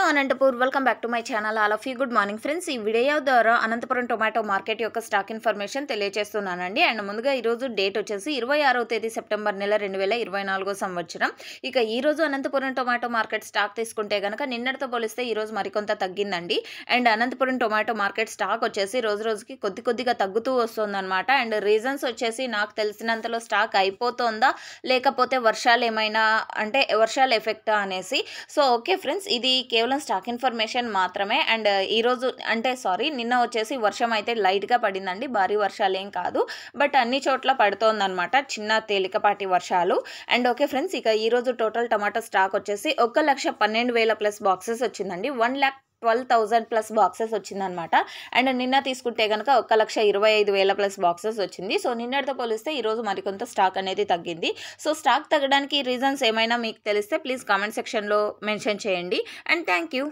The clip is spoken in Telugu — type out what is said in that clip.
hello Anantapur welcome back to my channel all of you good morning friends ఈ వీడియో ద్వారా అనంతపురం టొమాటో మార్కెట్ యొక్క స్టాక్ ఇన్ఫర్మేషన్ తెలియజేస్తున్నానండి అండ్ ముందుగా ఈరోజు డేట్ వచ్చేసి ఇరవై ఆరో తేదీ సెప్టెంబర్ నెల రెండు వేల ఇరవై నాలుగో సంవత్సరం ఇక ఈరోజు అనంతపురం టొమాటో మార్కెట్ స్టాక్ తీసుకుంటే కనుక నిన్నటితో పోలిస్తే ఈరోజు మరికొంత తగ్గిందండి and Anantapuram tomato market stock వచ్చేసి రోజు రోజుకి కొద్ది కొద్దిగా తగ్గుతూ వస్తుందన్నమాట అండ్ రీజన్స్ వచ్చేసి నాకు తెలిసినంతలో స్టాక్ అయిపోతుందా లేకపోతే వర్షాలు ఏమైనా అంటే వర్షాలు ఎఫెక్టా అనేసి సో ఓకే ఫ్రెండ్స్ ఇది కేవలం కేవలం స్టాక్ ఇన్ఫర్మేషన్ మాత్రమే అండ్ ఈరోజు అంటే సారీ నిన్న వచ్చేసి వర్షం అయితే లైట్గా పడిందండి భారీ వర్షాలు ఏం కాదు బట్ అన్ని చోట్ల పడుతోందనమాట చిన్న తేలికపాటి వర్షాలు అండ్ ఓకే ఫ్రెండ్స్ ఇక ఈరోజు టోటల్ టమాటా స్టాక్ వచ్చేసి ఒక లక్ష పన్నెండు వేల ప్లస్ బాక్సెస్ వచ్చిందండి one lakh twelve thousand plus boxes వచ్చిందనమాట అండ్ నిన్న తీసుకుంటే కనుక ఒక లక్ష ఇరవై ఐదు వేల ప్లస్ బాక్సెస్ వచ్చింది సో నిన్నటితో పోలిస్తే ఈరోజు మరికొంత స్టాక్ అనేది తగ్గింది సో స్టాక్ తగ్గడానికి రీజన్స్ ఏమైనా మీకు తెలిస్తే ప్లీజ్ కామెంట్ సెక్షన్లో మెన్షన్ చేయండి అండ్ థ్యాంక్ యూ